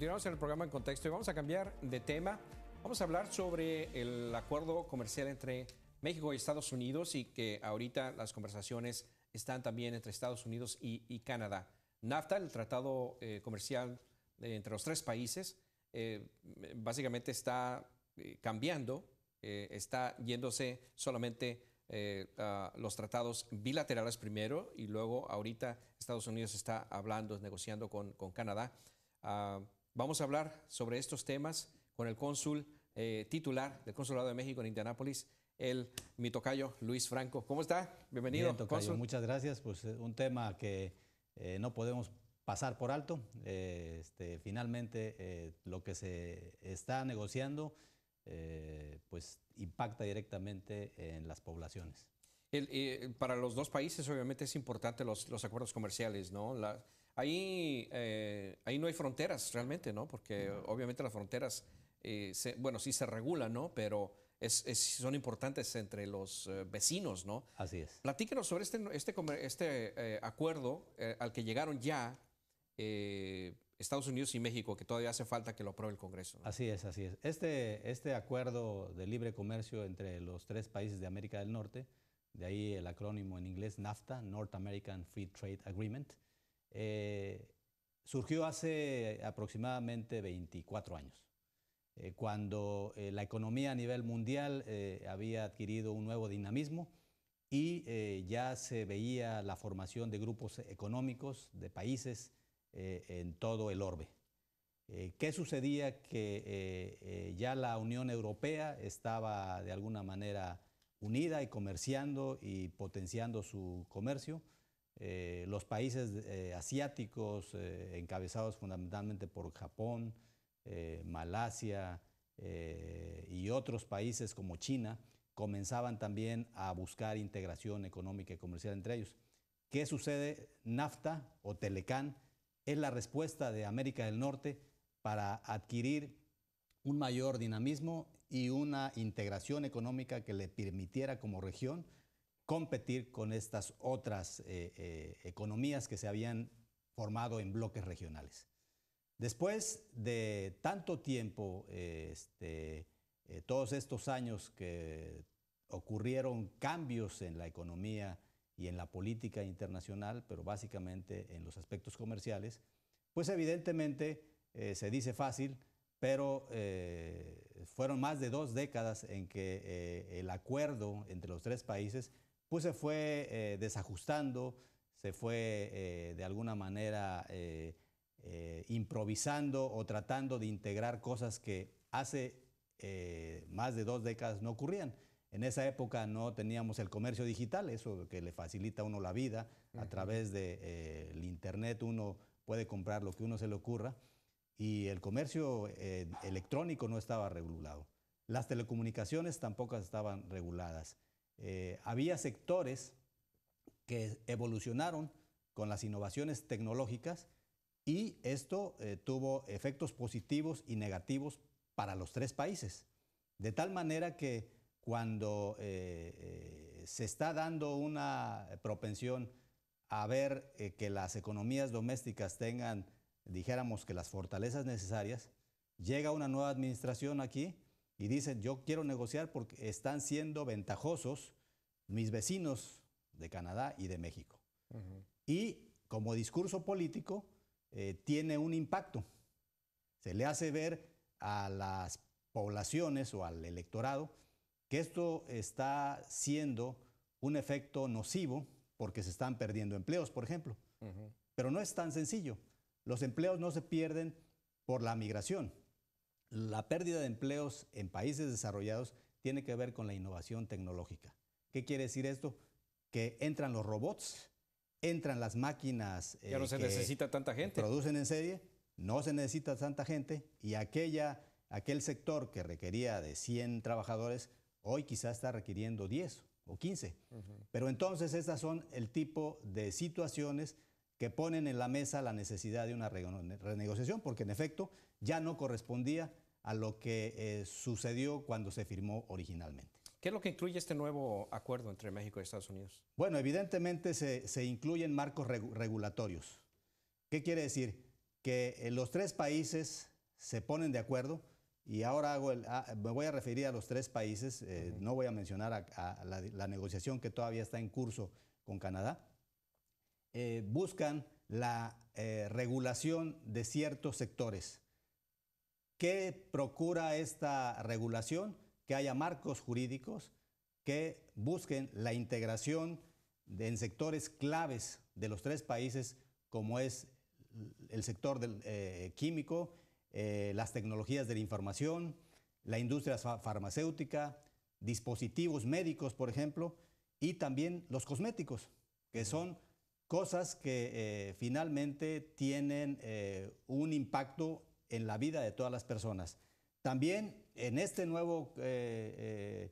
Continuamos en el programa en contexto y vamos a cambiar de tema. Vamos a hablar sobre el acuerdo comercial entre México y Estados Unidos y que ahorita las conversaciones están también entre Estados Unidos y, Canadá. NAFTA, el tratado eh, comercial eh, entre los tres países, eh, básicamente está cambiando, está yéndose solamente a los tratados bilaterales primero y luego ahorita Estados Unidos está hablando, negociando con, Canadá. Ah, Vamos a hablar sobre estos temas con el cónsul eh, titular del Consulado de México en Indianápolis, el mitocayo Luis Franco. ¿Cómo está? Bienvenido. cónsul. muchas gracias. Pues eh, un tema que eh, no podemos pasar por alto. este, finalmente lo que se está negociando pues impacta directamente en las poblaciones. para los dos países obviamente es importante los, los acuerdos comerciales, ¿no? Ahí, eh, ahí no hay fronteras realmente, ¿no? Porque obviamente las fronteras, eh, bueno, sí se regulan, ¿no? Pero son importantes entre los eh, vecinos, ¿no? Así es. Platíquenos sobre este, este, este acuerdo al que llegaron ya Estados Unidos y México, que todavía hace falta que lo apruebe el Congreso. Así es, así es. Este, este acuerdo de libre comercio entre los tres países de América del Norte, de ahí el acrónimo en inglés NAFTA, North American Free Trade Agreement, eh, surgió hace aproximadamente 24 años, eh, cuando eh, la economía a nivel mundial había adquirido un nuevo dinamismo y ya se veía la formación de grupos económicos de países en todo el orbe. ¿Qué sucedía? Que ya la Unión Europea estaba de alguna manera unida y comerciando y potenciando su comercio eh, los países eh, asiáticos, eh, encabezados fundamentalmente por Japón, Malasia y otros países como China, comenzaban también a buscar integración económica y comercial entre ellos. ¿Qué sucede? NAFTA o Telecán es la respuesta de América del Norte para adquirir un mayor dinamismo y una integración económica que le permitiera como región competir con estas otras eh, eh, economías que se habían formado en bloques regionales. Después de tanto tiempo, este, eh, todos estos años que ocurrieron cambios en la economía y en la política internacional, pero básicamente en los aspectos comerciales, pues evidentemente se dice fácil, pero fueron más de dos décadas en que el acuerdo entre los tres países pues se fue eh, desajustando, se fue eh, de alguna manera eh, improvisando o tratando de integrar cosas que hace más de dos décadas no ocurrían. En esa época no teníamos el comercio digital, eso que le facilita a uno la vida, a través del de, Internet uno puede comprar lo que uno se le ocurra, y el comercio electrónico no estaba regulado. Las telecomunicaciones tampoco estaban reguladas. Eh, había sectores que evolucionaron con las innovaciones tecnológicas y esto eh, tuvo efectos positivos y negativos para los tres países. De tal manera que cuando eh, se está dando una propensión a ver que las economías domésticas tengan, dijéramos que las fortalezas necesarias, llega una nueva administración aquí y dicen, yo quiero negociar porque están siendo ventajosos mis vecinos de Canadá y de México. Y como discurso político eh, tiene un impacto. Se le hace ver a las poblaciones o al electorado que esto está siendo un efecto nocivo porque se están perdiendo empleos, por ejemplo. Pero no es tan sencillo. Los empleos no se pierden por la migración. La pérdida de empleos en países desarrollados tiene que ver con la innovación tecnológica. ¿Qué quiere decir esto? Que entran los robots, entran las máquinas. Eh, ya no se necesita tanta gente. Producen en serie, no se necesita tanta gente y aquella, aquel sector que requería de 100 trabajadores, hoy quizás está requiriendo 10 o 15. Pero entonces estas son el tipo de situaciones que ponen en la mesa la necesidad de una renegociación, porque en efecto ya no correspondía a lo que eh, sucedió cuando se firmó originalmente. ¿Qué es lo que incluye este nuevo acuerdo entre México y Estados Unidos? Bueno, evidentemente se, incluyen marcos regulatorios. ¿Qué quiere decir? Que eh, los tres países se ponen de acuerdo y ahora hago ah, me voy a referir a los tres países, eh, no voy a mencionar a, la negociación que todavía está en curso con Canadá, eh, buscan la eh, regulación de ciertos sectores. ¿Qué procura esta regulación? Que haya marcos jurídicos que busquen la integración en sectores claves de los tres países, como es el sector del, eh, químico, las tecnologías de la información, la industria farmacéutica, dispositivos médicos, por ejemplo, y también los cosméticos, que son cosas que eh, finalmente tienen eh, un impacto en la vida de todas las personas. También en este nuevo eh,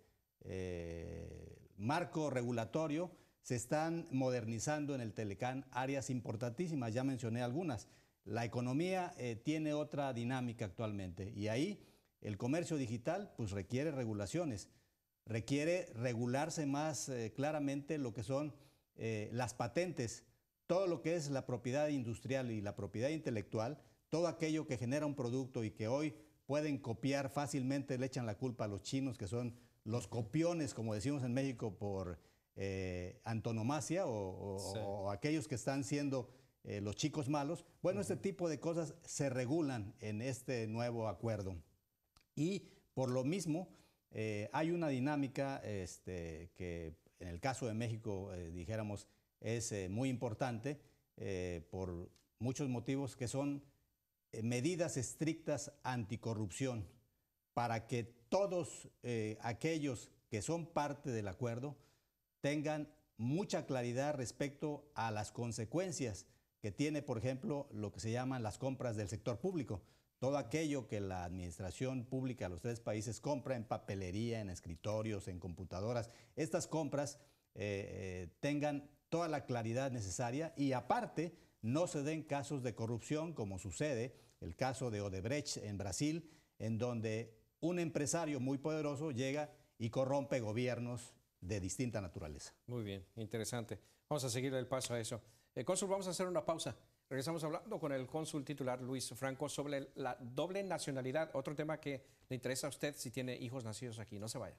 marco regulatorio se están modernizando en el Telecán áreas importantísimas, ya mencioné algunas. La economía tiene otra dinámica actualmente y ahí el comercio digital pues requiere regulaciones requiere regularse más claramente lo que son las patentes, todo lo que es la propiedad industrial y la propiedad intelectual, todo aquello que genera un producto y que hoy pueden copiar fácilmente, le echan la culpa a los chinos, que son los copiones, como decimos en México, por eh, antonomasia o, aquellos que están siendo eh, los chicos malos. Bueno, este tipo de cosas se regulan en este nuevo acuerdo. Y por lo mismo, eh, hay una dinámica este, que en el caso de México, dijéramos, es eh, muy importante eh, por muchos motivos que son eh, medidas estrictas anticorrupción para que todos aquellos que son parte del acuerdo tengan mucha claridad respecto a las consecuencias que tiene, por ejemplo, lo que se llaman las compras del sector público. Todo aquello que la administración pública de los tres países compra en papelería, en escritorios, en computadoras, estas compras tengan toda la claridad necesaria y aparte no se den casos de corrupción como sucede el caso de Odebrecht en Brasil, en donde un empresario muy poderoso llega y corrompe gobiernos de distinta naturaleza. Muy bien, interesante. Vamos a seguir el paso a eso. el eh, cónsul, vamos a hacer una pausa. Regresamos hablando con el cónsul titular Luis Franco sobre la doble nacionalidad, otro tema que le interesa a usted si tiene hijos nacidos aquí. No se vaya.